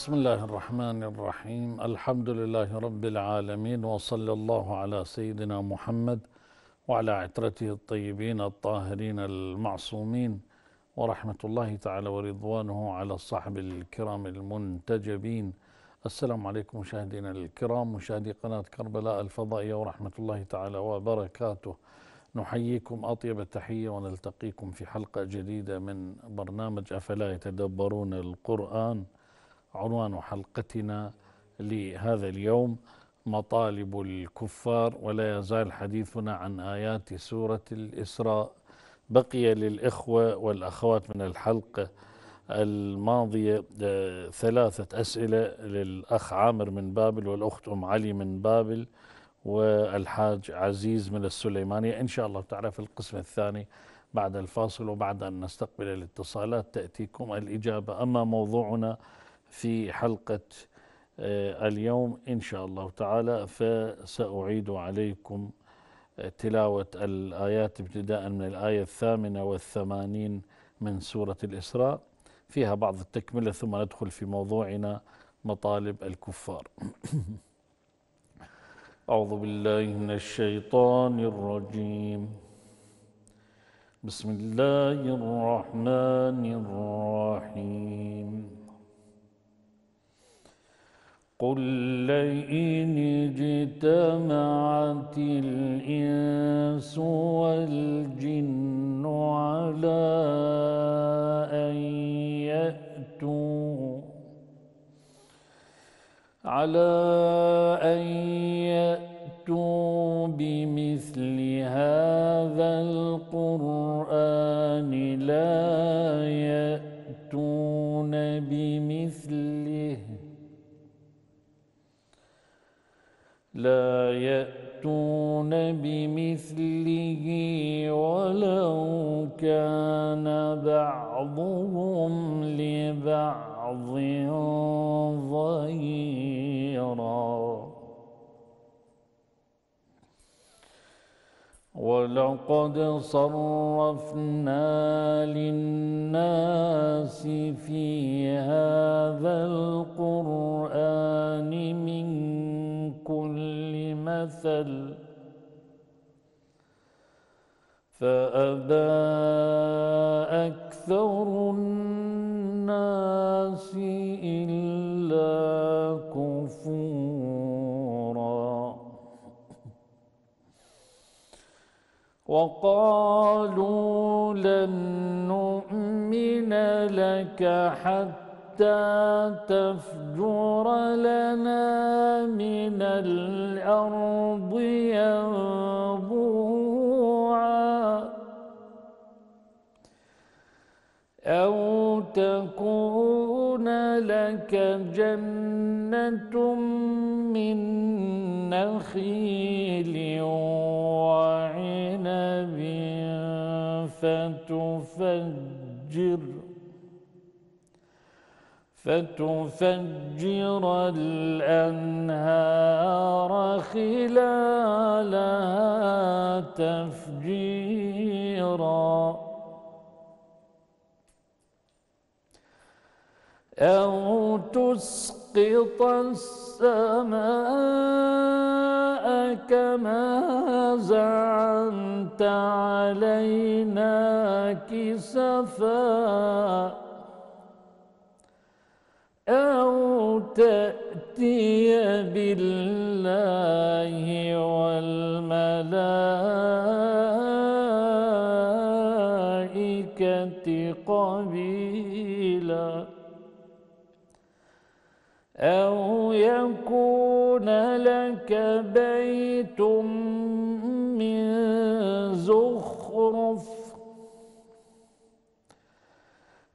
بسم الله الرحمن الرحيم الحمد لله رب العالمين وصلى الله على سيدنا محمد وعلى عترته الطيبين الطاهرين المعصومين ورحمة الله تعالى ورضوانه على الصحب الكرام المنتجبين السلام عليكم مشاهدينا الكرام مشاهدي قناة كربلاء الفضائية ورحمة الله تعالى وبركاته نحييكم أطيب التحية ونلتقيكم في حلقة جديدة من برنامج أفلا يتدبرون القرآن عنوان حلقتنا لهذا اليوم مطالب الكفار ولا يزال حديثنا عن آيات سورة الإسراء بقي للإخوة والأخوات من الحلقة الماضية آه، ثلاثة أسئلة للأخ عامر من بابل والأخت أم علي من بابل والحاج عزيز من السليمانية إن شاء الله تعرف القسم الثاني بعد الفاصل وبعد أن نستقبل الاتصالات تأتيكم الإجابة أما موضوعنا في حلقة آه، اليوم إن شاء الله تعالى فسأعيد عليكم آه، تلاوة الآيات ابتداء من الآية الثامنة والثمانين من سورة الإسراء فيها بعض التكملة ثم ندخل في موضوعنا مطالب الكفار أعوذ بالله من الشيطان الرجيم بسم الله الرحمن الرحيم قل لئن اجتمعت الإنس والجن على أن يأتوا على أن يأتوا بمثل هذا القرآن لا يأتون بمثل لا يأتون بمثله ولو كان بعضهم لبعض ظهيرا ولقد صرفنا للناس في هذا القرآن من كل مثل فأبى أكثر الناس إلا كفورا وقالوا لن نؤمن لك حتى حتى تفجر لنا من الأرض ينبوعا أو تكون لك جنة من نخيل وعنب فتفجر فتفجر الأنهار خلالها تفجيرا أو تسقط السماء كما زعمت علينا كسفاً أو تأتي بالله والملائكة قبيلا أو يكون لك بيت من زخرف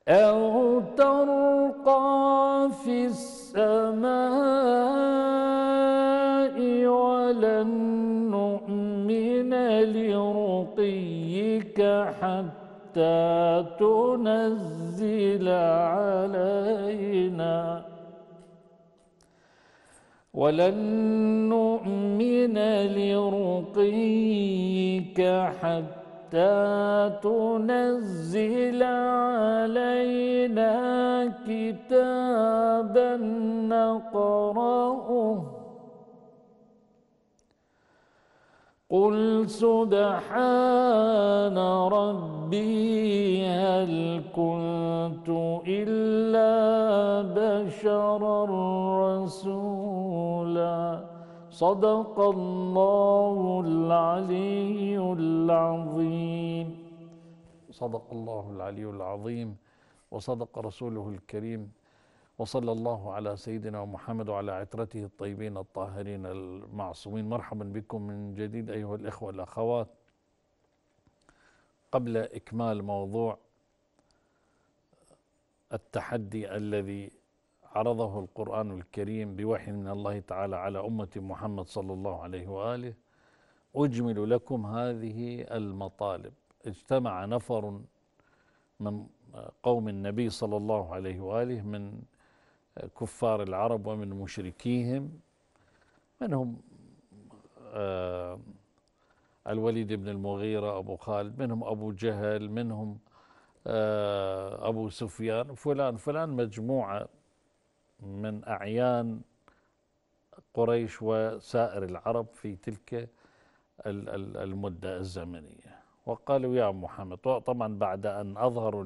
أو ترقى في السماء ولن نؤمن لرقيك حتى تنزل علينا ولن نؤمن لرقيك حتى حتى تنزل علينا كتابا نقرأه قل سبحان ربي هل كنت إلا بشرا رسولا صدق الله العلي العظيم صدق الله العلي العظيم وصدق رسوله الكريم وصلى الله على سيدنا محمد وعلى عترته الطيبين الطاهرين المعصومين مرحبا بكم من جديد أيها الإخوة والأخوات قبل إكمال موضوع التحدي الذي عرضه القرآن الكريم بوحي من الله تعالى على أمة محمد صلى الله عليه وآله أجمل لكم هذه المطالب اجتمع نفر من قوم النبي صلى الله عليه وآله من كفار العرب ومن مشركيهم منهم آه، الوليد بن المغيرة أبو خالد منهم أبو جهل منهم آه، أبو سفيان فلان فلان مجموعة من أعيان قريش وسائر العرب في تلك المدة الزمنية وقالوا يا محمد طبعا بعد أن أظهروا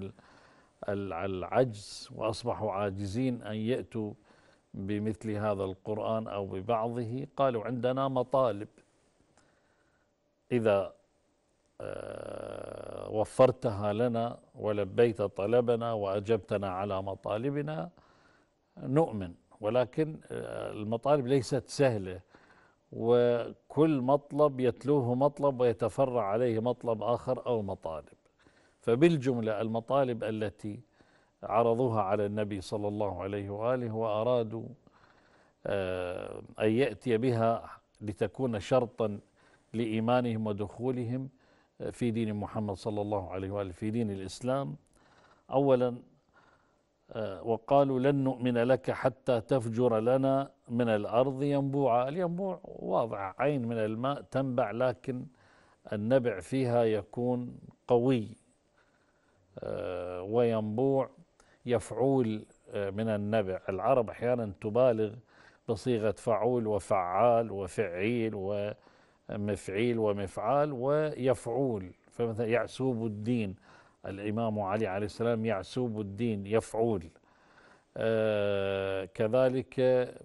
العجز وأصبحوا عاجزين أن يأتوا بمثل هذا القرآن أو ببعضه قالوا عندنا مطالب إذا آه، وفرتها لنا ولبيت طلبنا وأجبتنا على مطالبنا نؤمن ولكن آه، المطالب ليست سهلة وكل مطلب يتلوه مطلب ويتفرع عليه مطلب آخر أو مطالب فبالجملة المطالب التي عرضوها على النبي صلى الله عليه وآله وأرادوا آه، أن يأتي بها لتكون شرطا لإيمانهم ودخولهم آه، في دين محمد صلى الله عليه وآله في دين الإسلام أولا آه، وقالوا لن نؤمن لك حتى تفجر لنا من الأرض ينبوعا الينبوع واضع عين من الماء تنبع لكن النبع فيها يكون قوي آه، وينبوع يفعول آه، من النبع العرب أحيانا تبالغ بصيغة فعول وفعال وفعيل ومفعيل ومفعال ويفعول فمثلا يعسوب الدين الإمام علي عليه السلام يعسوب الدين يفعول آه، كذلك آه،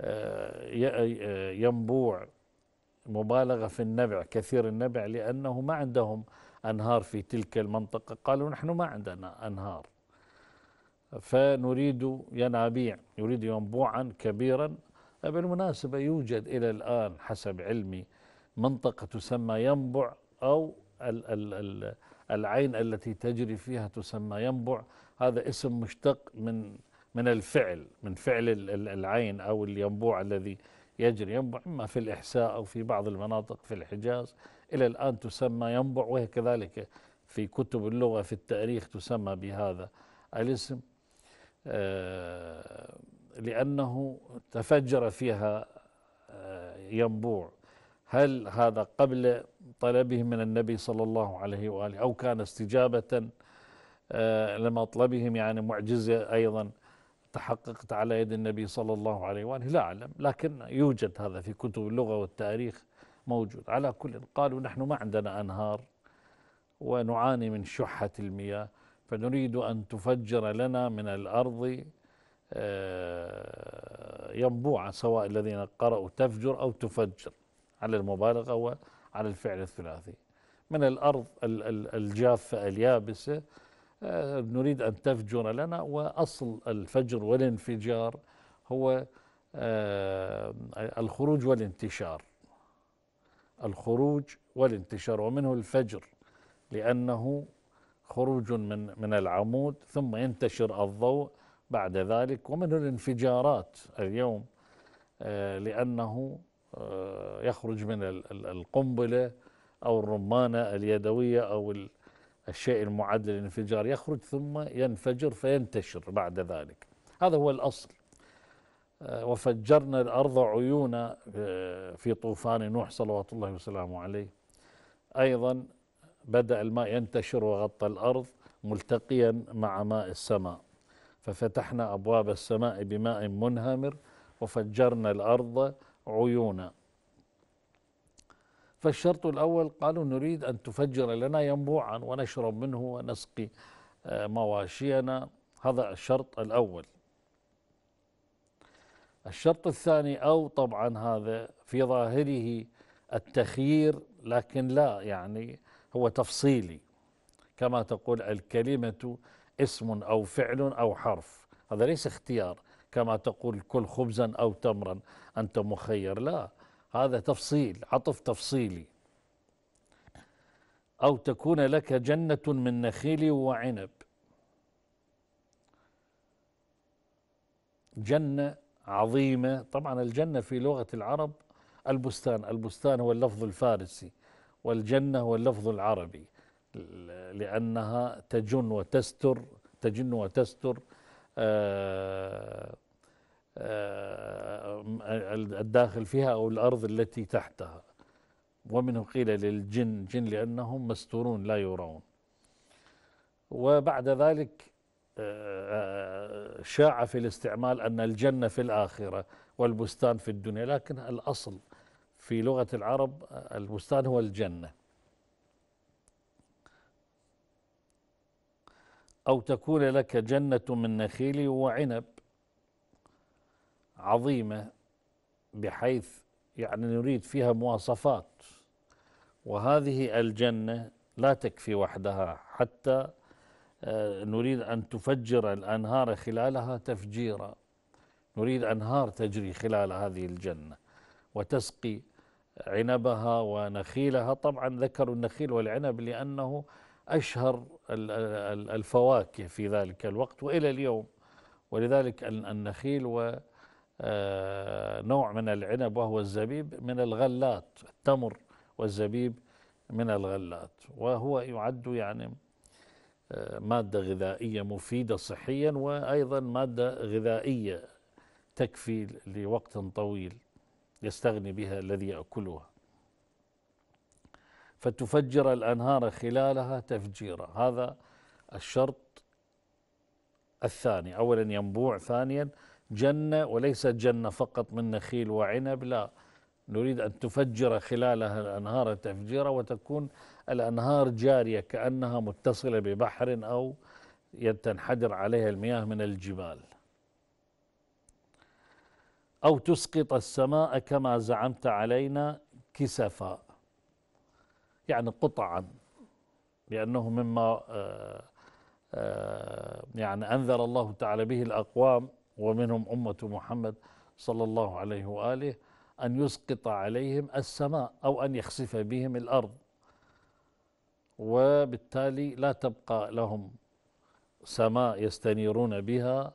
آه، ينبوع مبالغة في النبع كثير النبع لأنه ما عندهم أنهار في تلك المنطقة قالوا نحن ما عندنا أنهار فنريد ينابيع نريد ينبوعا كبيرا بالمناسبة يوجد إلى الآن حسب علمي منطقة تسمى ينبع أو ال ال ال العين التي تجري فيها تسمى ينبع هذا اسم مشتق من من الفعل من فعل العين أو الينبوع الذي يجري ينبع إما في الإحساء أو في بعض المناطق في الحجاز إلى الآن تسمى ينبع وهي كذلك في كتب اللغة في التاريخ تسمى بهذا الاسم آه، لأنه تفجر فيها آه، ينبوع هل هذا قبل طلبهم من النبي صلى الله عليه وآله أو كان استجابة آه، لمطلبهم يعني معجزة أيضا تحققت على يد النبي صلى الله عليه وآله لا أعلم لكن يوجد هذا في كتب اللغة والتاريخ موجود على كل قالوا نحن ما عندنا أنهار ونعاني من شحة المياه فنريد أن تفجر لنا من الأرض آه، ينبوعا سواء الذين قرأوا تفجر أو تفجر على المبالغة على الفعل الثلاثي من الأرض الجافة اليابسة آه، نريد أن تفجر لنا وأصل الفجر والانفجار هو آه، الخروج والانتشار الخروج والانتشار ومنه الفجر لأنه خروج من من العمود ثم ينتشر الضوء بعد ذلك ومنه الانفجارات اليوم آه، لأنه آه، يخرج من القنبلة أو الرمانة اليدوية أو الشيء المعد للانفجار يخرج ثم ينفجر فينتشر بعد ذلك هذا هو الأصل آه، وفجرنا الأرض عيونا آه، في طوفان نوح صلوات الله وسلامه عليه أيضا بدأ الماء ينتشر وغطى الأرض ملتقيا مع ماء السماء ففتحنا أبواب السماء بماء منهمر وفجرنا الأرض عيونا فالشرط الأول قالوا نريد أن تفجر لنا ينبوعا ونشرب منه ونسقي آه، مواشينا هذا الشرط الأول الشرط الثاني أو طبعا هذا في ظاهره التخيير لكن لا يعني هو تفصيلي كما تقول الكلمة اسم أو فعل أو حرف هذا ليس اختيار كما تقول كل خبزا أو تمرا أنت مخير لا هذا تفصيل عطف تفصيلي أو تكون لك جنة من نخيل وعنب جنة عظيمة طبعا الجنة في لغة العرب البستان البستان هو اللفظ الفارسي والجنة هو اللفظ العربي لأنها تجن وتستر تجن وتستر آه، آه، آه، الداخل فيها أو الأرض التي تحتها ومنهم قيل للجن جن لأنهم مستورون لا يرون وبعد ذلك شاع في الاستعمال أن الجنة في الآخرة والبستان في الدنيا لكن الأصل في لغة العرب البستان هو الجنة أو تكون لك جنة من نخيل وعنب عظيمة بحيث يعني نريد فيها مواصفات وهذه الجنة لا تكفي وحدها حتى آه، نريد أن تفجر الأنهار خلالها تفجيرا نريد أنهار تجري خلال هذه الجنة وتسقي عنبها ونخيلها طبعا ذكروا النخيل والعنب لأنه أشهر الفواكه في ذلك الوقت وإلى اليوم ولذلك النخيل ونوع آه، من العنب وهو الزبيب من الغلات التمر والزبيب من الغلات وهو يعد يعني آه، مادة غذائية مفيدة صحيا وأيضا مادة غذائية تكفي لوقت طويل يستغني بها الذي يأكلها فتفجر الأنهار خلالها تفجيرا هذا الشرط الثاني أولا ينبوع ثانيا جنة وليست جنة فقط من نخيل وعنب لا نريد أن تفجر خلالها الأنهار تفجيرا وتكون الأنهار جارية كأنها متصلة ببحر أو تنحدر عليها المياه من الجبال أو تسقط السماء كما زعمت علينا كسفا يعني قطعا لأنه مما آه، آه، يعني أنذر الله تعالى به الأقوام ومنهم أمة محمد صلى الله عليه وآله أن يسقط عليهم السماء أو أن يخسف بهم الأرض وبالتالي لا تبقى لهم سماء يستنيرون بها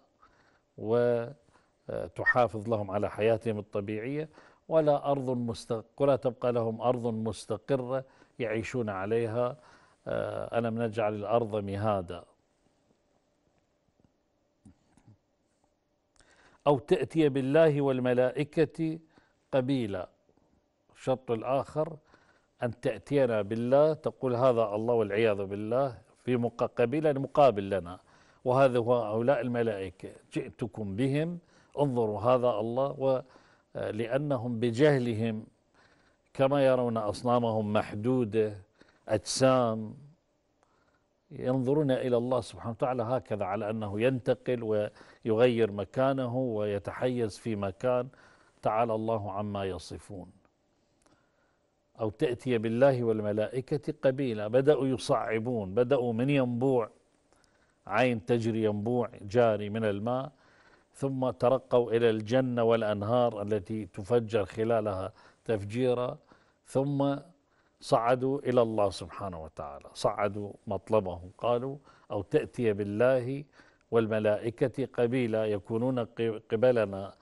وتحافظ آه، لهم على حياتهم الطبيعية ولا أرض مستقرة ولا تبقى لهم أرض مستقرة يعيشون عليها آه، ألم نجعل الأرض مهادا أو تأتي بالله والملائكة قبيلا الشرط الآخر أن تأتينا بالله تقول هذا الله والعياذ بالله في قبيلا مقابل لنا وهذا هو هؤلاء الملائكة جئتكم بهم انظروا هذا الله ولأنهم آه، بجهلهم كما يرون أصنامهم محدودة أجسام ينظرون إلى الله سبحانه وتعالى هكذا على أنه ينتقل ويغير مكانه ويتحيز في مكان تعالى الله عما يصفون أو تأتي بالله والملائكة قبيلة بدأوا يصعبون بدأوا من ينبوع عين تجري ينبوع جاري من الماء ثم ترقوا إلى الجنة والأنهار التي تفجر خلالها تفجيرا ثم صعدوا إلى الله سبحانه وتعالى صعدوا مطلبهم قالوا أو تأتي بالله والملائكة قبيلة يكونون قبلنا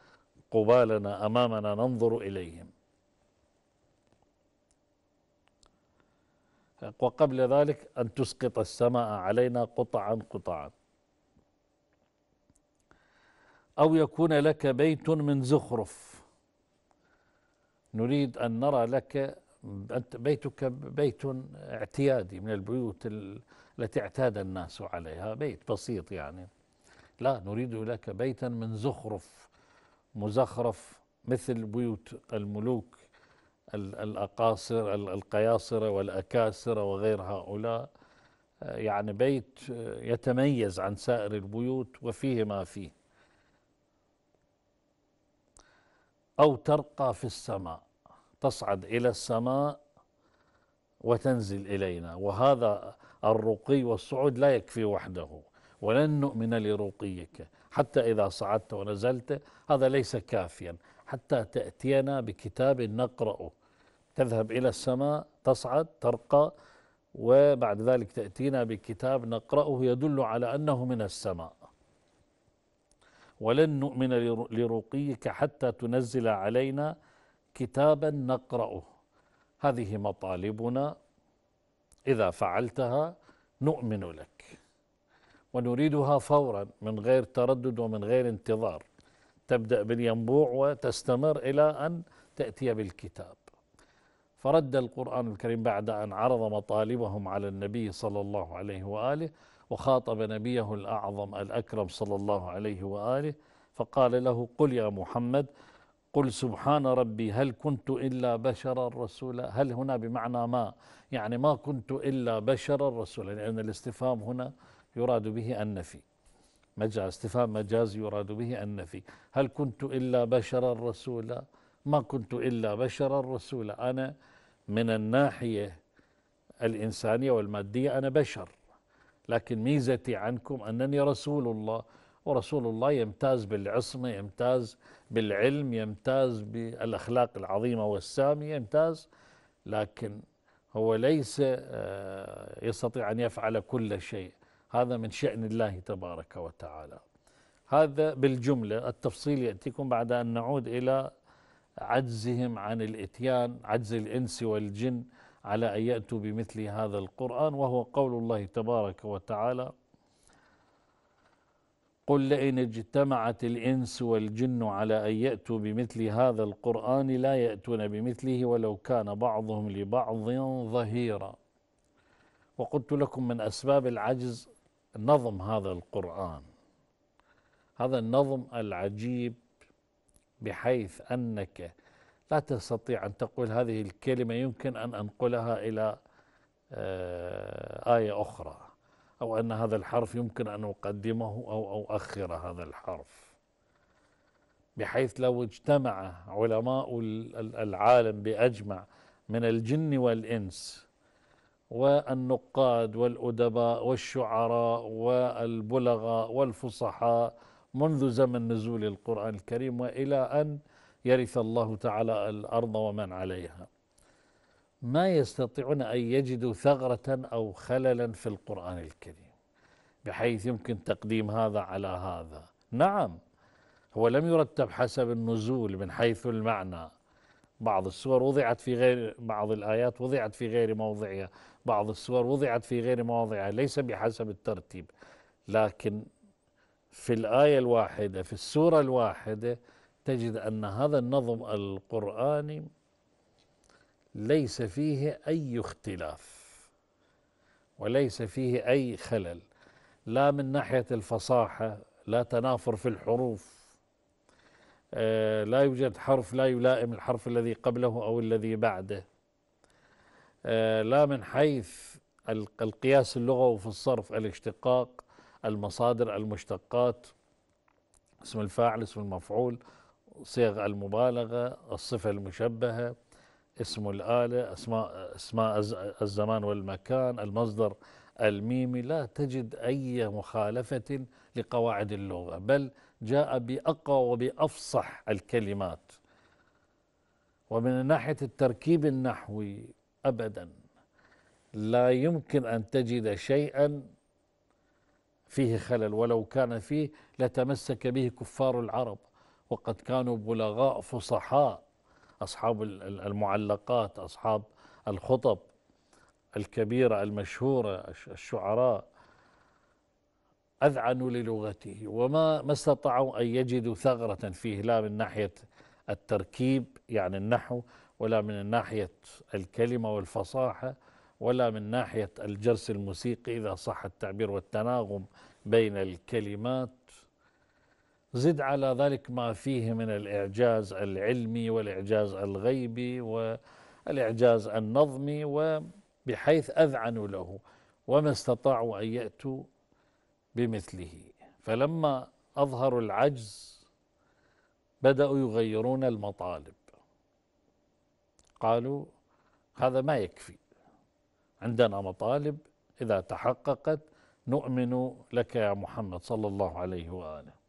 قبالنا أمامنا ننظر إليهم وقبل ذلك أن تسقط السماء علينا قطعا قطعا أو يكون لك بيت من زخرف نريد أن نرى لك بيتك بيت اعتيادي من البيوت التي اعتاد الناس عليها بيت بسيط يعني لا نريد لك بيتا من زخرف مزخرف مثل بيوت الملوك الأقاصر القياصرة والأكاسرة وغير هؤلاء يعني بيت يتميز عن سائر البيوت وفيه ما فيه أو ترقى في السماء تصعد إلى السماء وتنزل إلينا وهذا الرقي والصعود لا يكفي وحده ولن نؤمن لرقيك حتى إذا صعدت ونزلت هذا ليس كافيا حتى تأتينا بكتاب نقرأه تذهب إلى السماء تصعد ترقى وبعد ذلك تأتينا بكتاب نقرأه يدل على أنه من السماء ولن نؤمن لرقيك حتى تنزل علينا كتابا نقرأه هذه مطالبنا إذا فعلتها نؤمن لك ونريدها فورا من غير تردد ومن غير انتظار تبدأ بالينبوع وتستمر إلى أن تأتي بالكتاب فرد القرآن الكريم بعد أن عرض مطالبهم على النبي صلى الله عليه وآله وخاطب نبيه الأعظم الأكرم صلى الله عليه وآله فقال له قل يا محمد قل سبحان ربي هل كنت إلا بشرا رسولا هل هنا بمعنى ما يعني ما كنت إلا بشرا رسولا لأن يعني الاستفهام هنا يراد به النفي مجاز استفهام مجازي يراد به النفي هل كنت إلا بشرا رسولا ما كنت إلا بشرا رسولا أنا من الناحية الإنسانية والمادية أنا بشر لكن ميزتي عنكم أنني رسول الله ورسول الله يمتاز بالعصمة يمتاز بالعلم يمتاز بالأخلاق العظيمة والسامية يمتاز لكن هو ليس آه، يستطيع أن يفعل كل شيء هذا من شأن الله تبارك وتعالى هذا بالجملة التفصيل يأتيكم بعد أن نعود إلى عجزهم عن الإتيان عجز الإنس والجن على أن يأتوا بمثل هذا القرآن وهو قول الله تبارك وتعالى قل لئن اجتمعت الإنس والجن على أن يأتوا بمثل هذا القرآن لا يأتون بمثله ولو كان بعضهم لبعض ظهيرا وقلت لكم من أسباب العجز نظم هذا القرآن هذا النظم العجيب بحيث أنك لا تستطيع أن تقول هذه الكلمة يمكن أن أنقلها إلى آه، آية أخرى أو أن هذا الحرف يمكن أن أقدمه أو أؤخر هذا الحرف بحيث لو اجتمع علماء العالم بأجمع من الجن والإنس والنقاد والأدباء والشعراء والبلغاء والفصحاء منذ زمن نزول القرآن الكريم وإلى أن يرث الله تعالى الأرض ومن عليها ما يستطيعون أن يجدوا ثغرة أو خللا في القرآن الكريم بحيث يمكن تقديم هذا على هذا نعم هو لم يرتب حسب النزول من حيث المعنى بعض السور وضعت في غير بعض الآيات وضعت في غير موضعها بعض السور وضعت في غير مواضعها ليس بحسب الترتيب لكن في الآية الواحدة في السورة الواحدة تجد أن هذا النظم القرآني ليس فيه أي اختلاف وليس فيه أي خلل لا من ناحية الفصاحة لا تنافر في الحروف آه، لا يوجد حرف لا يلائم الحرف الذي قبله أو الذي بعده آه، لا من حيث القياس اللغوي في الصرف الاشتقاق المصادر المشتقات اسم الفاعل اسم المفعول صيغ المبالغة الصفة المشبهة اسم الآلة أسماء, أسماء الزمان والمكان المصدر الميمي لا تجد أي مخالفة لقواعد اللغة بل جاء بأقوى وبأفصح الكلمات ومن ناحية التركيب النحوي أبدا لا يمكن أن تجد شيئا فيه خلل ولو كان فيه لتمسك به كفار العرب وقد كانوا بلغاء فصحاء أصحاب المعلقات أصحاب الخطب الكبيرة المشهورة الشعراء أذعنوا للغته وما ما استطاعوا أن يجدوا ثغرة فيه لا من ناحية التركيب يعني النحو ولا من ناحية الكلمة والفصاحة ولا من ناحية الجرس الموسيقي إذا صح التعبير والتناغم بين الكلمات زد على ذلك ما فيه من الإعجاز العلمي والإعجاز الغيبي والإعجاز النظمي وبحيث أذعنوا له وما استطاعوا أن يأتوا بمثله فلما أظهروا العجز بدأوا يغيرون المطالب قالوا هذا ما يكفي عندنا مطالب إذا تحققت نؤمن لك يا محمد صلى الله عليه وآله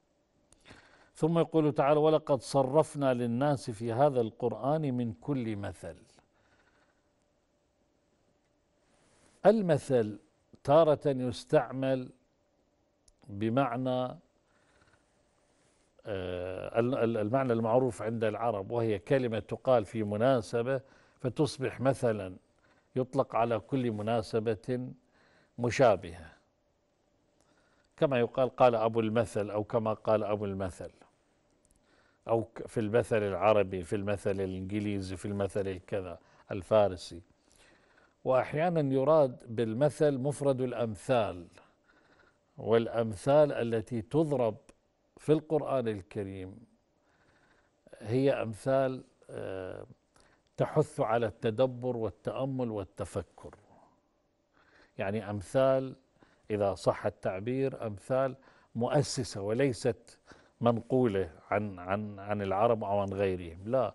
ثم يقول تعالى ولقد صرفنا للناس في هذا القرآن من كل مثل المثل تارة يستعمل بمعنى آه، المعنى المعروف عند العرب وهي كلمة تقال في مناسبة فتصبح مثلا يطلق على كل مناسبة مشابهة كما يقال قال أبو المثل أو كما قال أبو المثل أو في المثل العربي في المثل الإنجليزي في المثل الكذا الفارسي وأحيانا يراد بالمثل مفرد الأمثال والأمثال التي تضرب في القرآن الكريم هي أمثال آه، تحث على التدبر والتأمل والتفكر يعني أمثال إذا صح التعبير أمثال مؤسسة وليست منقولة عن, عن, عن العرب أو عن غيرهم لا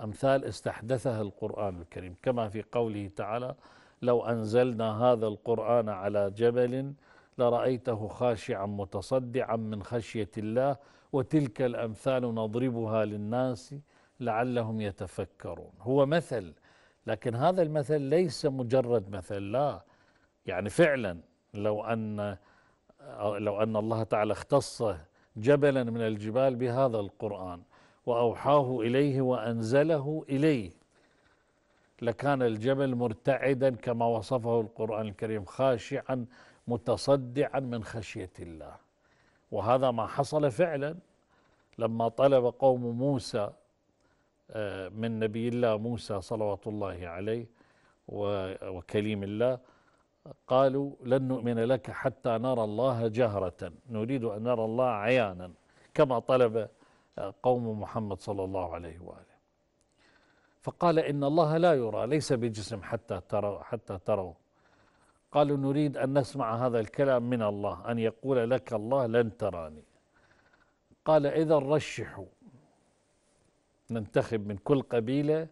أمثال استحدثها القرآن الكريم كما في قوله تعالى لو أنزلنا هذا القرآن على جبل لرأيته خاشعا متصدعا من خشية الله وتلك الأمثال نضربها للناس لعلهم يتفكرون هو مثل لكن هذا المثل ليس مجرد مثل لا يعني فعلا لو أن لو أن الله تعالى اختص جبلا من الجبال بهذا القرآن وأوحاه إليه وأنزله إليه لكان الجبل مرتعدا كما وصفه القرآن الكريم خاشعا متصدعا من خشية الله وهذا ما حصل فعلا لما طلب قوم موسى آه، من نبي الله موسى صلوات الله عليه وكليم الله قالوا لن نؤمن لك حتى نرى الله جهرة نريد أن نرى الله عيانا كما طلب قوم محمد صلى الله عليه وآله فقال إن الله لا يرى ليس بجسم حتى تروا حتى تروا قالوا نريد أن نسمع هذا الكلام من الله أن يقول لك الله لن تراني قال إذا رشحوا ننتخب من كل قبيلة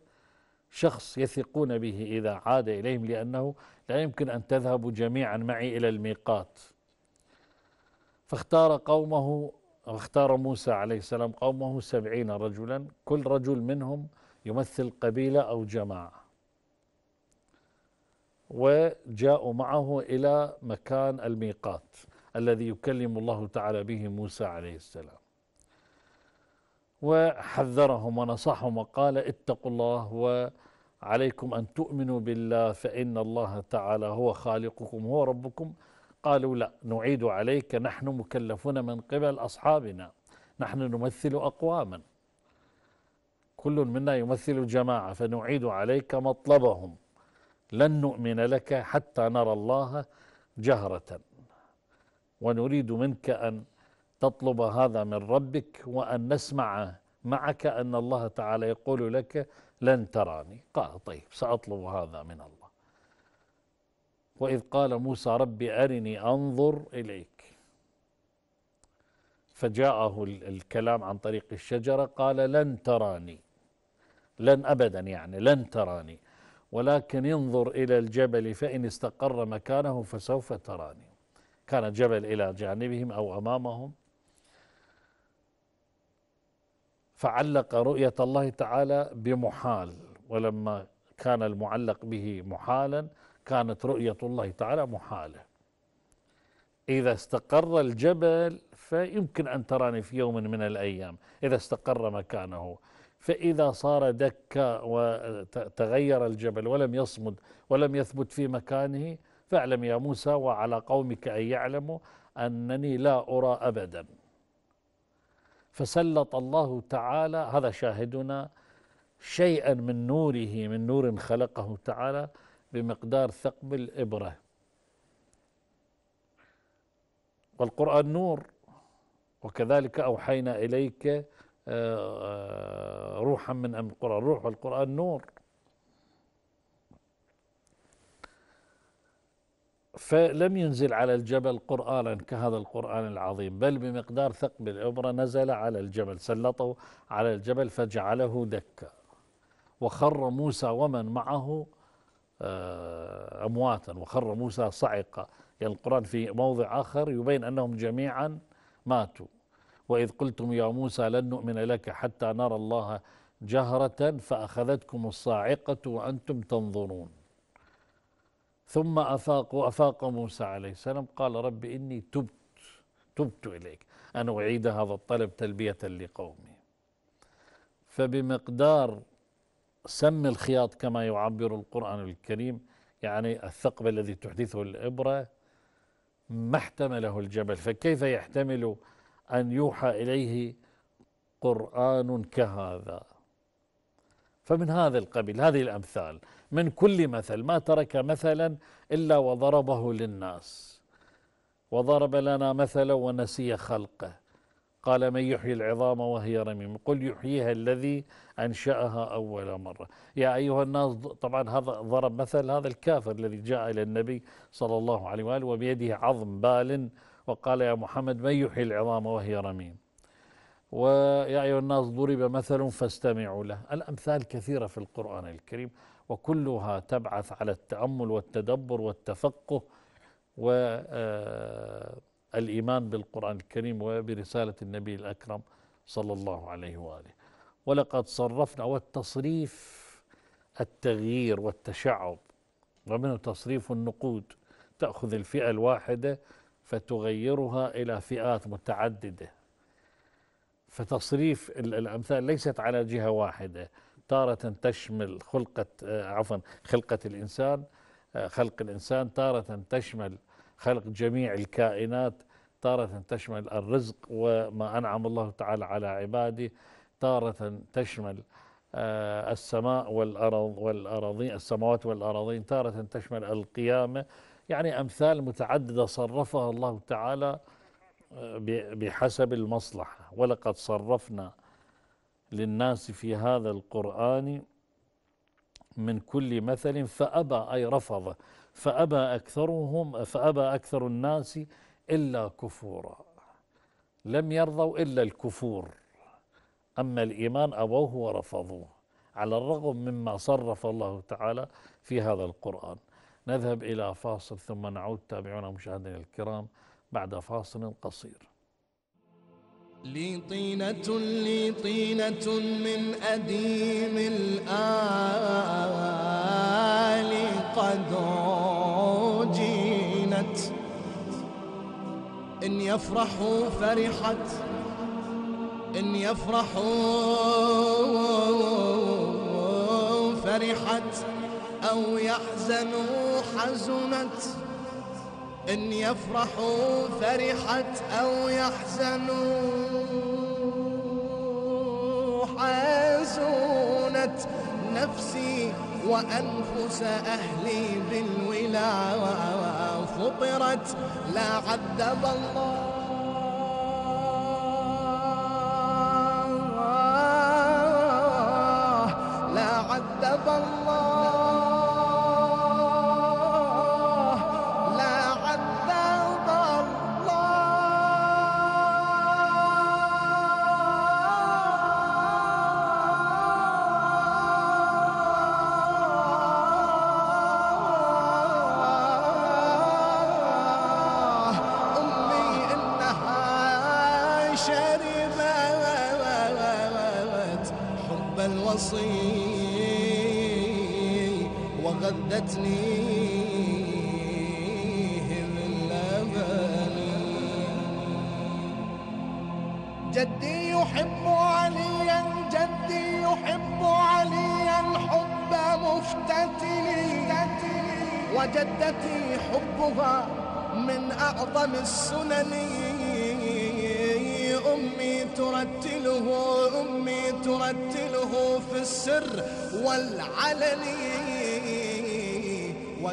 شخص يثقون به إذا عاد إليهم لأنه لا يمكن أن تذهبوا جميعا معي إلى الميقات فاختار قومه واختار موسى عليه السلام قومه سبعين رجلا كل رجل منهم يمثل قبيلة أو جماعة وجاءوا معه إلى مكان الميقات الذي يكلم الله تعالى به موسى عليه السلام وحذرهم ونصحهم وقال اتقوا الله وعليكم أن تؤمنوا بالله فإن الله تعالى هو خالقكم هو ربكم قالوا لا نعيد عليك نحن مكلفون من قبل أصحابنا نحن نمثل أقواما كل منا يمثل جماعة فنعيد عليك مطلبهم لن نؤمن لك حتى نرى الله جهرة ونريد منك أن تطلب هذا من ربك وأن نسمع معك أن الله تعالى يقول لك لن تراني قال طيب سأطلب هذا من الله وإذ قال موسى ربي أرني أنظر إليك فجاءه الكلام عن طريق الشجرة قال لن تراني لن أبدا يعني لن تراني ولكن انظر إلى الجبل فإن استقر مكانه فسوف تراني كان الجبل إلى جانبهم أو أمامهم فعلق رؤية الله تعالى بمحال ولما كان المعلق به محالا كانت رؤية الله تعالى محالة إذا استقر الجبل فيمكن أن تراني في يوم من الأيام إذا استقر مكانه فإذا صار دكا وتغير الجبل ولم يصمد ولم يثبت في مكانه فاعلم يا موسى وعلى قومك أن يعلموا أنني لا أرى أبداً فسلط الله تعالى هذا شاهدنا شيئا من نوره من نور خلقه تعالى بمقدار ثقب الإبرة والقرآن نور وكذلك أوحينا إليك آه، آه، روحا من أمر القرآن روح والقرآن نور فلم ينزل على الجبل قرآنا كهذا القرآن العظيم بل بمقدار ثقب الإبرة نزل على الجبل سلطه على الجبل فجعله دكا وخر موسى ومن معه آه، أمواتا وخر موسى صعقة يعني القرآن في موضع آخر يبين أنهم جميعا ماتوا وإذ قلتم يا موسى لن نؤمن لك حتى نرى الله جهرة فأخذتكم الصاعقة وأنتم تنظرون ثم أفاق وأفاق موسى عليه السلام قال رب إني تبت تبت إليك أن أعيد هذا الطلب تلبية لقومي فبمقدار سم الخياط كما يعبر القرآن الكريم يعني الثقب الذي تحدثه الإبرة ما احتمله الجبل فكيف يحتمل أن يوحى إليه قرآن كهذا فمن هذا القبيل هذه الأمثال من كل مثل ما ترك مثلا إلا وضربه للناس وضرب لنا مثلا ونسي خلقه قال من يحيي العظام وهي رميم قل يحييها الذي أنشأها أول مرة يا أيها الناس طبعا هذا ضرب مثل هذا الكافر الذي جاء إلى النبي صلى الله عليه وآله وبيده عظم بال وقال يا محمد من يحيي العظام وهي رميم ويا أيها الناس ضرب مثل فاستمعوا له الأمثال كثيرة في القرآن الكريم وكلها تبعث على التأمل والتدبر والتفقه والإيمان آه، بالقرآن الكريم وبرسالة النبي الأكرم صلى الله عليه وآله ولقد صرفنا والتصريف التغيير والتشعب ومنه تصريف النقود تأخذ الفئة الواحدة فتغيرها إلى فئات متعددة فتصريف الأمثال ليست على جهة واحدة تارة تشمل خلقة آه، عفوا خلقة الإنسان آه، خلق الإنسان تارة تشمل خلق جميع الكائنات تارة تشمل الرزق وما أنعم الله تعالى على عباده تارة تشمل آه، السماء والأرض والأراضين السماوات والأراضين تارة تشمل القيامة يعني أمثال متعددة صرفها الله تعالى بحسب المصلحة ولقد صرفنا للناس في هذا القرآن من كل مثل فأبى أي رفض فأبى أكثرهم فأبى أكثر الناس إلا كفورا لم يرضوا إلا الكفور أما الإيمان أبوه ورفضوه على الرغم مما صرف الله تعالى في هذا القرآن نذهب إلى فاصل ثم نعود تابعونا مشاهدينا الكرام بعد فاصل قصير لي طينة لي طينة من أديم الآل قد عجينت إن يفرحوا فرحت إن يفرحوا فرحت أو يحزنوا حزنت إن يفرحوا فرحت أو يحزنوا حاسونت نفسي وأنفس أهلي بالولا فطرت لا عذب الله وعدتني جدي يحب عليا جدي يحب عليا حب مفتتني وجدتي حبها من أعظم السنن أمي ترتله أمي ترتله في السر والعلن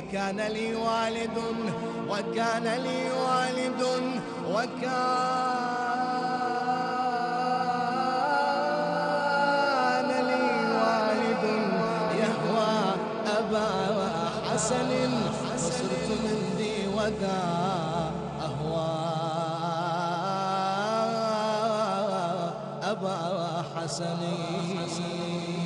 وكان لي والد وكان لي والد وكان لي والد يهوى أبا حسن وصرت من ذي وذا أهوى أبا حسن, حسن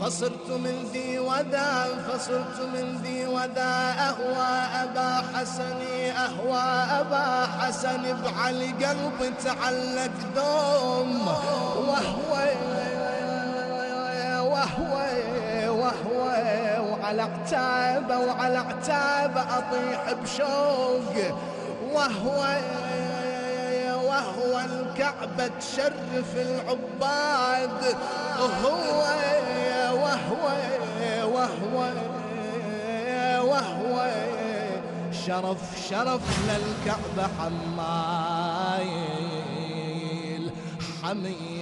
فصرت من ذي ودا فصرت من ذي ودا أهوى أبا حسني أهوى أبا حسن بعلي قلب تعلق دوم وهو وهو وهو وعلى عتابه وعلى عتابه أطيح بشوق وهو وهو الكعبة تشرف العباد وهو وهو وهو وهو شرف شرف للكعبة حمايل حميل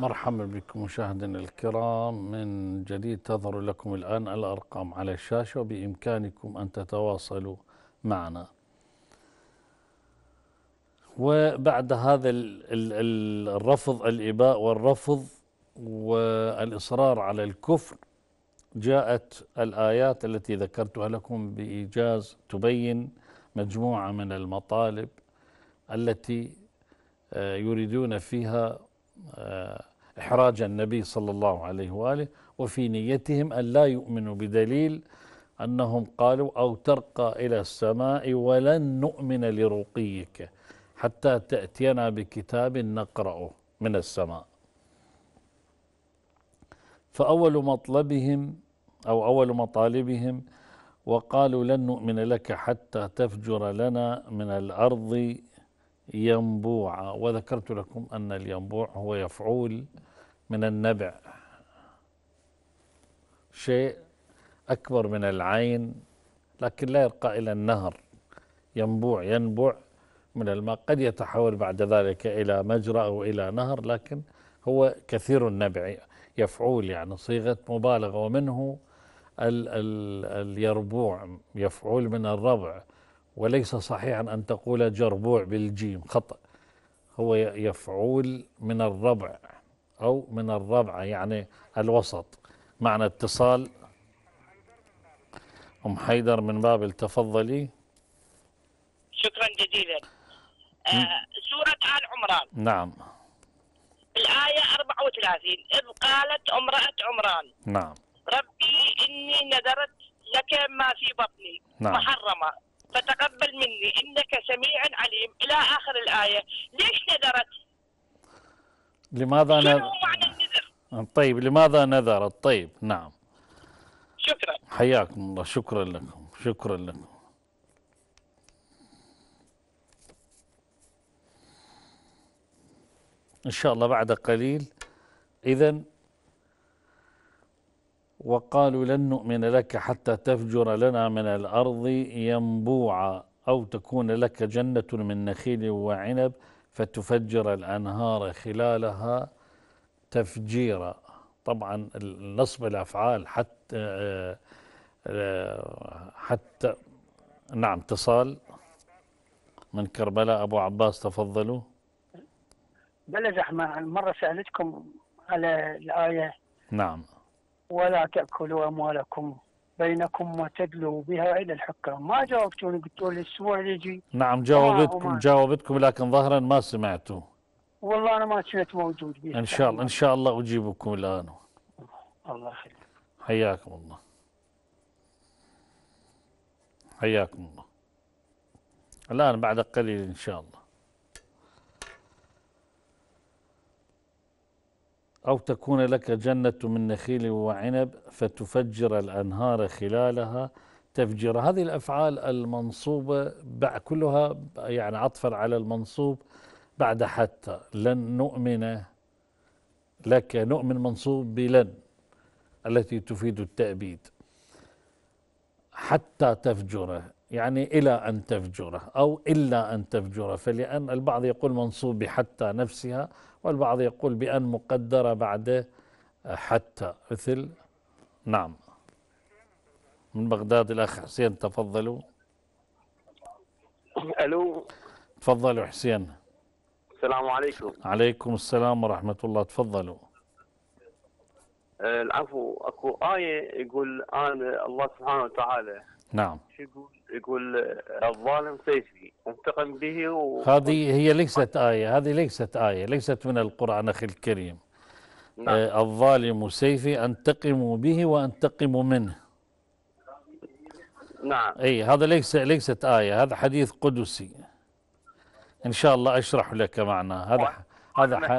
مرحبا بكم مشاهدينا الكرام من جديد تظهر لكم الآن الأرقام على الشاشة وبإمكانكم أن تتواصلوا معنا وبعد هذا الرفض الإباء والرفض والإصرار على الكفر جاءت الآيات التي ذكرتها لكم بإيجاز تبين مجموعة من المطالب التي آه، يريدون فيها آه، إحراج النبي صلى الله عليه وآله وفي نيتهم أن لا يؤمنوا بدليل أنهم قالوا أو ترقى إلى السماء ولن نؤمن لرقيك حتى تأتينا بكتاب نقرأه من السماء فأول مطلبهم أو أول مطالبهم وقالوا لن نؤمن لك حتى تفجر لنا من الأرض ينبوعا وذكرت لكم أن الينبوع هو يفعول من النبع شيء أكبر من العين لكن لا يرقى إلى النهر ينبوع ينبع من الماء قد يتحول بعد ذلك إلى مجرى أو إلى نهر لكن هو كثير النبع يفعول يعني صيغة مبالغة ومنه ال ال اليربوع يفعول من الربع وليس صحيحا أن تقول جربوع بالجيم خطأ هو يفعول من الربع أو من الربعة يعني الوسط معنا اتصال أم حيدر من بابل تفضلي شكرا جزيلا آه، سورة آل عمران نعم الآية 34 إذ قالت امرأة عمران نعم ربي إني نذرت لك ما في بطني نعم. محرمة فتقبل مني إنك سميع عليم إلى آخر الآية ليش نذرت لماذا نذر؟ طيب لماذا نذرت؟ طيب نعم شكرا حياكم الله شكرا لكم شكرا لكم إن شاء الله بعد قليل إذا وقالوا لن نؤمن لك حتى تفجر لنا من الأرض ينبوعا أو تكون لك جنة من نخيل وعنب فتفجر الأنهار خلالها تفجيرا طبعا نصب الأفعال حتى حتى نعم اتصال من كربلاء أبو عباس تفضلوا بلا زحمة مرة سألتكم على الآية نعم ولا تأكلوا أموالكم بينكم وتدلوا بها الى الحكام، ما جاوبتوني قلتوا لي الاسبوع اللي يجي نعم جاوبتكم جاوبتكم لكن ظهرا ما سمعتوا والله انا ما كنت موجود بيه ان شاء الله ان شاء الله اجيبكم الان الله يخليك حياكم الله حياكم الله الان بعد قليل ان شاء الله أو تكون لك جنة من نخيل وعنب فتفجر الأنهار خلالها تفجير هذه الأفعال المنصوبة كلها يعني عطفا على المنصوب بعد حتى لن نؤمن لك نؤمن منصوب بلن التي تفيد التأبيد حتى تفجره يعني إلى أن تفجر أو إلا أن تفجر فلأن البعض يقول منصوب بحتى نفسها والبعض يقول بأن مقدرة بعد حتى مثل نعم من بغداد الأخ حسين تفضلوا ألو تفضلوا حسين السلام عليكم عليكم السلام ورحمة الله تفضلوا آه، العفو اكو آية يقول أنا الله سبحانه وتعالى نعم شو يقول يقول الظالم سيفي انتقم به و... هذه هي ليست آية هذه ليست آية ليست من القرآن أخي الكريم نعم. آه الظالم سيفي أنتقم به وأنتقم منه نعم أي هذا ليس ليست آية هذا حديث قدسي إن شاء الله أشرح لك معناه هذا هذا ح...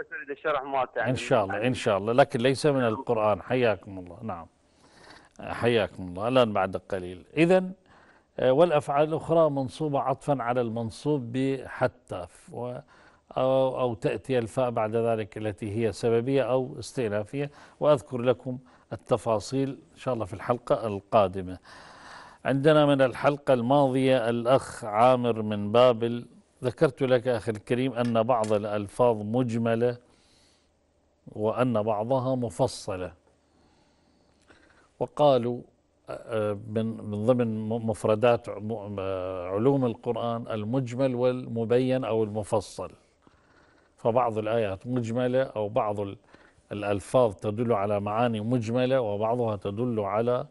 بس الشرح مالته ان شاء الله ان شاء الله لكن ليس من القران حياكم الله نعم حياكم الله الان بعد قليل اذا آه، والأفعال الأخرى منصوبة عطفا على المنصوب بحتى أو, أو تأتي الفاء بعد ذلك التي هي سببية أو استئنافية وأذكر لكم التفاصيل إن شاء الله في الحلقة القادمة عندنا من الحلقة الماضية الأخ عامر من بابل ذكرت لك أخي الكريم أن بعض الألفاظ مجملة وأن بعضها مفصلة وقالوا من من ضمن مفردات آه، علوم القرآن المجمل والمبين أو المفصل فبعض الآيات مجملة أو بعض الألفاظ تدل على معاني مجملة وبعضها تدل على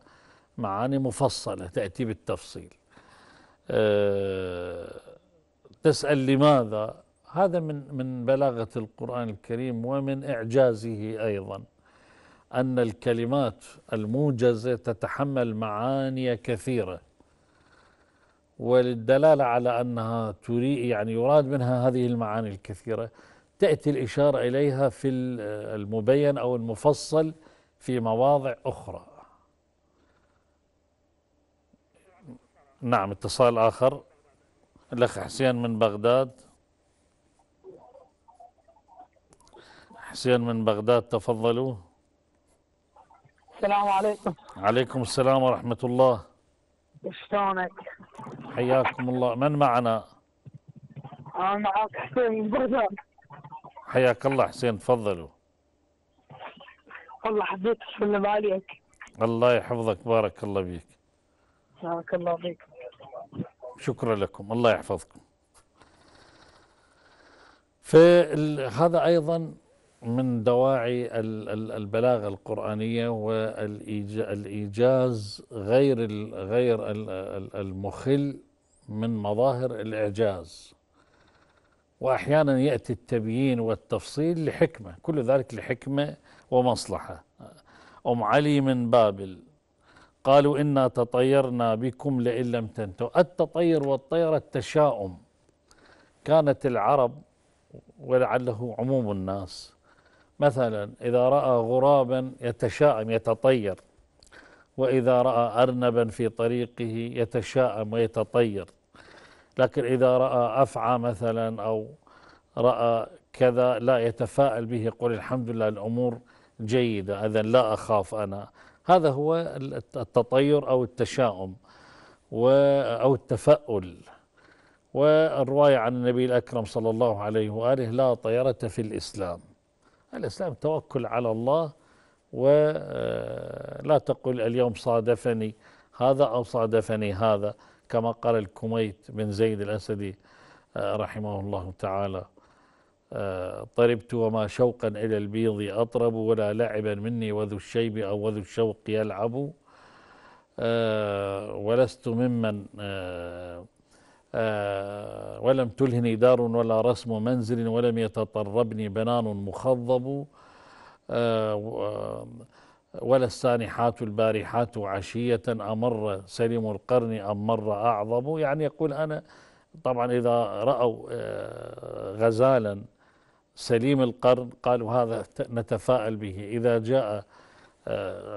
معاني مفصلة تأتي بالتفصيل آه، تسأل لماذا هذا من من بلاغة القرآن الكريم ومن إعجازه أيضاً أن الكلمات الموجزة تتحمل معاني كثيرة وللدلالة على أنها تريد يعني يراد منها هذه المعاني الكثيرة تأتي الإشارة إليها في المبين أو المفصل في مواضع أخرى نعم اتصال آخر الأخ حسين من بغداد حسين من بغداد تفضلوا السلام عليكم عليكم السلام ورحمة الله شلونك؟ حياكم الله من معنا؟ أنا معك حسين البرزان حياك الله حسين تفضلوا والله حبيت أسلم عليك الله يحفظك بارك الله فيك بارك الله فيك شكرا لكم الله يحفظكم فهذا أيضا من دواعي البلاغة القرآنية والإيجاز غير غير المخل من مظاهر الإعجاز وأحيانا يأتي التبيين والتفصيل لحكمة كل ذلك لحكمة ومصلحة أم علي من بابل قالوا إنا تطيرنا بكم لئن لم تنتهوا التطير والطير التشاؤم كانت العرب ولعله عموم الناس مثلا إذا رأى غرابا يتشائم يتطير وإذا رأى أرنبا في طريقه يتشائم ويتطير لكن إذا رأى أفعى مثلا أو رأى كذا لا يتفاءل به يقول الحمد لله الأمور جيدة إذا لا أخاف أنا هذا هو التطير أو التشاؤم أو التفاؤل والرواية عن النبي الأكرم صلى الله عليه وآله لا طيرة في الإسلام الإسلام توكل على الله ولا آه، تقل اليوم صادفني هذا أو صادفني هذا كما قال الكميت بن زيد الأسدي آه، رحمه الله تعالى آه، طربت وما شوقا إلى البيض أطرب ولا لعبا مني وذو الشيب أو وذو الشوق يلعب ولست ممن آه، ولم تلهني دار ولا رسم منزل ولم يتطربني بنان مخضب آه، آه، ولا السانحات البارحات عشية أمر سليم القرن أم مر أعظم يعني يقول أنا طبعا إذا رأوا غزالا سليم القرن قالوا هذا نتفائل به إذا جاء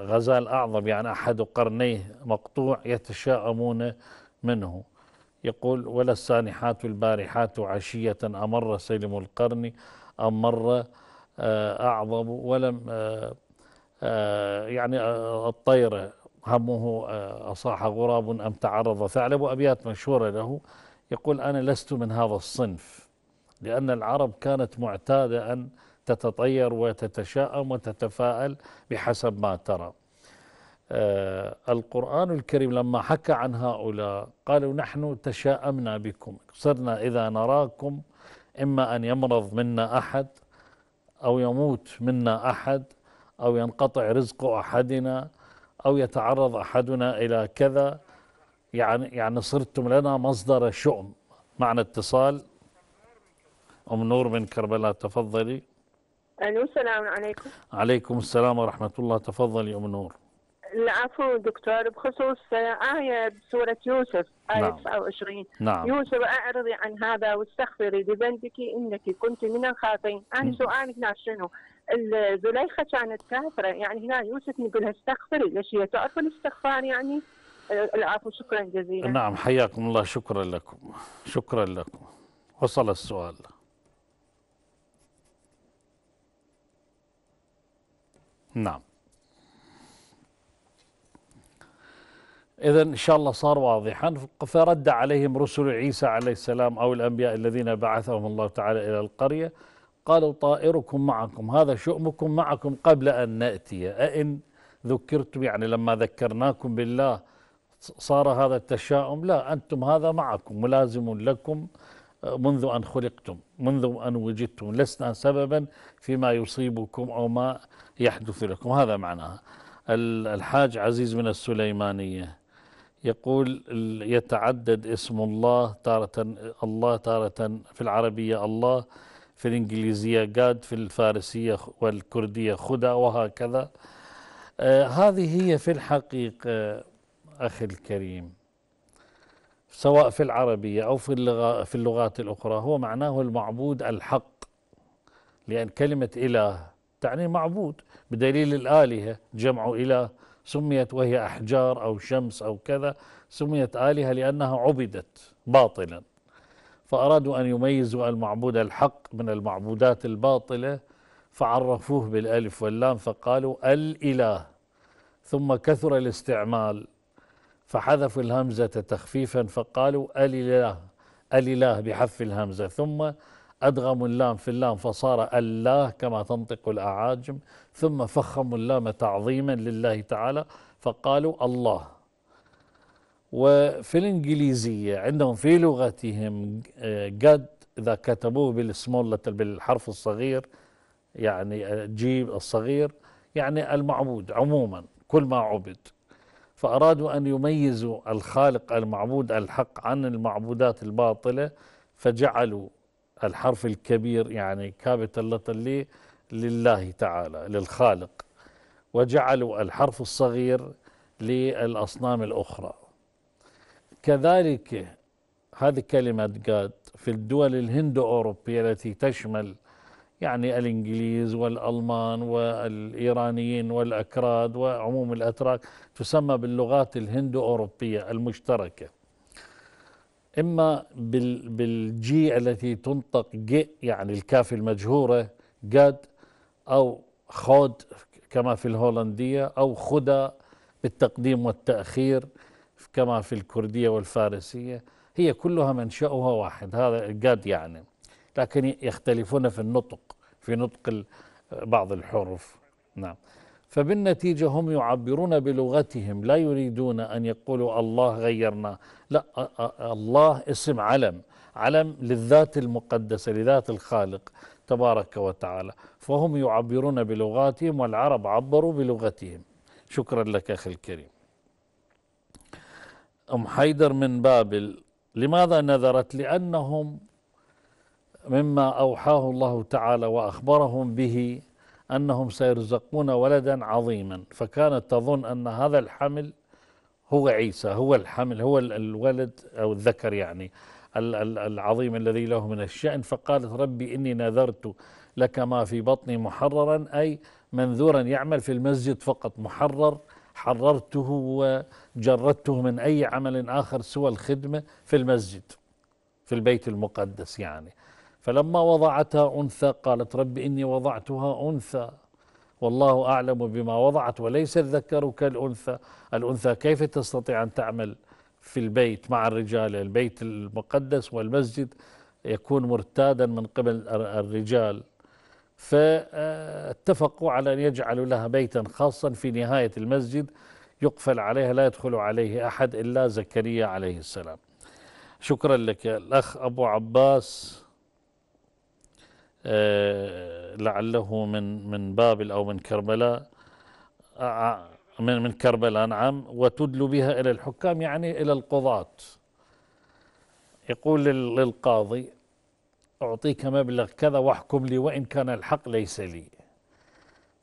غزال أعظم يعني أحد قرنيه مقطوع يتشاءمون منه يقول ولا السانحات البارحات عشية أمر سلم القرن أمر آه، أعظم ولم آه، آه، يعني الطير همه أصاح غراب أم تعرض ثعلب وأبيات مشهورة له يقول أنا لست من هذا الصنف لأن العرب كانت معتادة أن تتطير وتتشاءم وتتفاءل بحسب ما ترى آه، القرآن الكريم لما حكى عن هؤلاء قالوا نحن تشاءمنا بكم صرنا إذا نراكم إما أن يمرض منا أحد أو يموت منا أحد أو ينقطع رزق أحدنا أو يتعرض أحدنا إلى كذا يعني يعني صرتم لنا مصدر شؤم معنا اتصال أم نور من كربلاء تفضلي ألو السلام عليكم عليكم السلام ورحمة الله تفضلي أم نور العفو دكتور بخصوص آه، آية بسورة يوسف آية نعم. 29 نعم. يوسف أعرضي عن هذا واستغفري لذنبك إنك كنت من الخاطئين أنا سؤالي هنا شنو زليخة كانت كافرة يعني هنا يوسف نقول استغفري ليش هي تعرف الاستغفار يعني آه، العفو شكرا جزيلا نعم حياكم الله شكرا لكم شكرا لكم وصل السؤال نعم إذا إن شاء الله صار واضحا فرد عليهم رسل عيسى عليه السلام أو الأنبياء الذين بعثهم الله تعالى إلى القرية قالوا طائركم معكم هذا شؤمكم معكم قبل أن نأتي أئن ذكرتم يعني لما ذكرناكم بالله صار هذا التشاؤم لا أنتم هذا معكم ملازم لكم منذ أن خلقتم منذ أن وجدتم لسنا سببا فيما يصيبكم أو ما يحدث لكم هذا معناها الحاج عزيز من السليمانيه يقول يتعدد اسم الله تارة الله تارة في العربية الله في الإنجليزية قاد في الفارسية والكردية خدا وهكذا آه هذه هي في الحقيقة أخي الكريم سواء في العربية أو في, اللغة في اللغات الأخرى هو معناه المعبود الحق لأن كلمة إله تعني معبود بدليل الآلهة جمع إله سميت وهي أحجار أو شمس أو كذا سميت آلهة لأنها عبدت باطلا فأرادوا أن يميزوا المعبود الحق من المعبودات الباطلة فعرفوه بالألف واللام فقالوا الإله ثم كثر الاستعمال فحذفوا الهمزة تخفيفا فقالوا الإله الإله بحذف الهمزة ثم أدغموا اللام في اللام فصار الله كما تنطق الأعاجم ثم فخموا اللام تعظيما لله تعالى فقالوا الله وفي الإنجليزية عندهم في لغتهم آه، قد إذا كتبوه بالسمول بالحرف الصغير يعني آه، جيب الصغير يعني المعبود عموما كل ما عبد فأرادوا أن يميزوا الخالق المعبود الحق عن المعبودات الباطلة فجعلوا الحرف الكبير يعني كابيتال لتر لله تعالى للخالق وجعلوا الحرف الصغير للأصنام الأخرى كذلك هذه كلمة جاد في الدول الهند أوروبية التي تشمل يعني الإنجليز والألمان والإيرانيين والأكراد وعموم الأتراك تسمى باللغات الهند أوروبية المشتركة إما بالجي التي تنطق جئ يعني الكاف المجهورة قد أو خود كما في الهولندية أو خدا بالتقديم والتأخير كما في الكردية والفارسية هي كلها منشأها واحد هذا قد يعني لكن يختلفون في النطق في نطق بعض الحروف نعم فبالنتيجة هم يعبرون بلغتهم لا يريدون أن يقولوا الله غيرنا لا الله اسم علم علم للذات المقدسة لذات الخالق تبارك وتعالى فهم يعبرون بلغاتهم والعرب عبروا بلغتهم شكرا لك أخي الكريم أم حيدر من بابل لماذا نذرت لأنهم مما أوحاه الله تعالى وأخبرهم به أنهم سيرزقون ولدا عظيما فكانت تظن أن هذا الحمل هو عيسى هو الحمل هو الولد أو الذكر يعني العظيم الذي له من الشأن فقالت ربي إني نذرت لك ما في بطني محررا أي منذورا يعمل في المسجد فقط محرر حررته وجردته من أي عمل آخر سوى الخدمة في المسجد في البيت المقدس يعني فلما وضعتها أنثى قالت رب إني وضعتها أنثى والله أعلم بما وضعت وليس الذكر كالأنثى الأنثى كيف تستطيع أن تعمل في البيت مع الرجال البيت المقدس والمسجد يكون مرتادا من قبل الرجال فاتفقوا على أن يجعلوا لها بيتا خاصا في نهاية المسجد يقفل عليها لا يدخل عليه أحد إلا زكريا عليه السلام شكرا لك الأخ أبو عباس آه، لعله من من بابل أو من كربلاء آه، آه، من من كربلاء نعم وتدلو بها إلى الحكام يعني إلى القضاة يقول للقاضي أعطيك مبلغ كذا واحكم لي وإن كان الحق ليس لي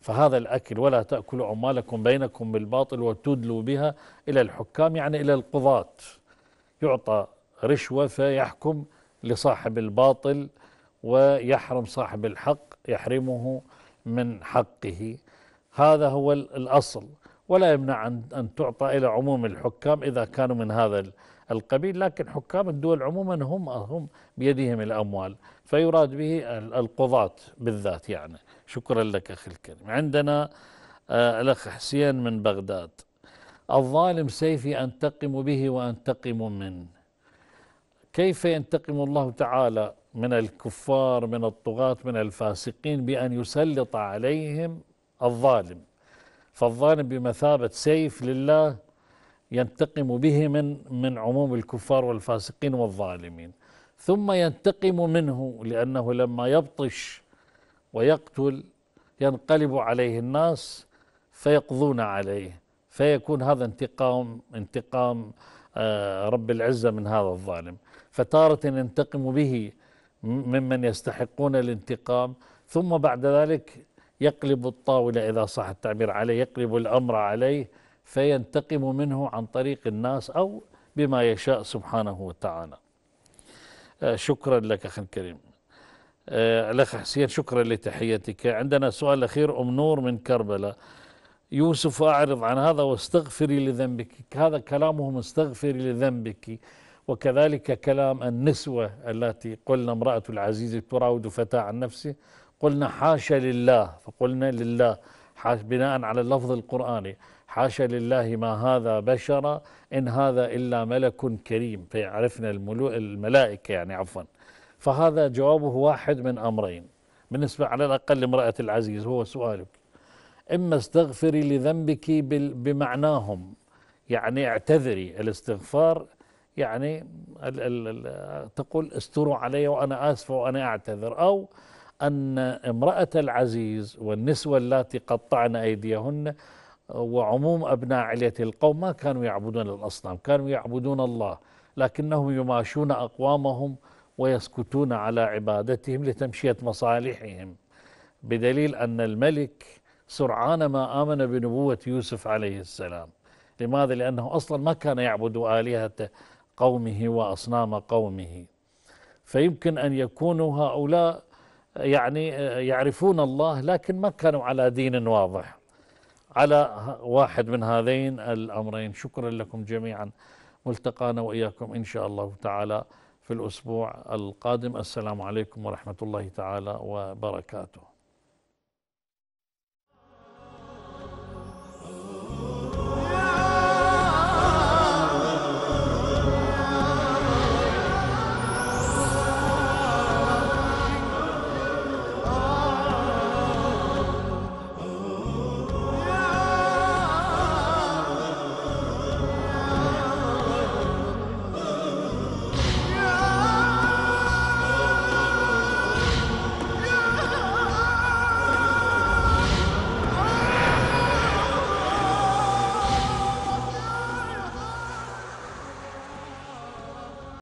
فهذا الأكل ولا تأكلوا عمالكم بينكم بالباطل وتدلوا بها إلى الحكام يعني إلى القضاة يعطى رشوة فيحكم لصاحب الباطل ويحرم صاحب الحق يحرمه من حقه هذا هو الأصل ولا يمنع أن تعطى إلى عموم الحكام إذا كانوا من هذا القبيل لكن حكام الدول عموما هم هم بيدهم الأموال فيراد به القضاة بالذات يعني شكرا لك أخي الكريم عندنا آه، الأخ حسين من بغداد الظالم سيفي أنتقم به وأنتقم منه كيف ينتقم الله تعالى من الكفار من الطغاة من الفاسقين بأن يسلط عليهم الظالم فالظالم بمثابة سيف لله ينتقم به من من عموم الكفار والفاسقين والظالمين ثم ينتقم منه لأنه لما يبطش ويقتل ينقلب عليه الناس فيقضون عليه فيكون هذا انتقام انتقام آه، رب العزة من هذا الظالم فتارة ينتقم به ممن يستحقون الانتقام ثم بعد ذلك يقلب الطاولة إذا صح التعبير عليه يقلب الأمر عليه فينتقم منه عن طريق الناس أو بما يشاء سبحانه وتعالى آه، شكرا لك أخي الكريم آه، الأخ حسين شكرا لتحيتك عندنا سؤال أخير أم نور من كربلاء يوسف أعرض عن هذا واستغفري لذنبك هذا كلامهم استغفري لذنبك وكذلك كلام النسوة التي قلنا امرأة العزيز تراود فتاة عن نفسه قلنا حاشا لله فقلنا لله بناء على اللفظ القرآني حاشا لله ما هذا بشر إن هذا إلا ملك كريم فيعرفنا الملائكة يعني عفوا فهذا جوابه واحد من أمرين بالنسبة على الأقل لامرأة العزيز هو سؤالك إما استغفري لذنبك بمعناهم يعني اعتذري الاستغفار يعني الـ الـ الـ تقول استروا علي وأنا آسفة وأنا أعتذر أو أن امرأة العزيز والنسوة اللاتي قطعن أيديهن وعموم أبناء علية القوم ما كانوا يعبدون الأصنام كانوا يعبدون الله لكنهم يماشون أقوامهم ويسكتون على عبادتهم لتمشية مصالحهم بدليل أن الملك سرعان ما آمن بنبوة يوسف عليه السلام لماذا؟ لأنه أصلا ما كان يعبد آلهته قومه وأصنام قومه فيمكن أن يكونوا هؤلاء يعني يعرفون الله لكن ما كانوا على دين واضح على واحد من هذين الأمرين شكرا لكم جميعا ملتقانا وإياكم إن شاء الله تعالى في الأسبوع القادم السلام عليكم ورحمة الله تعالى وبركاته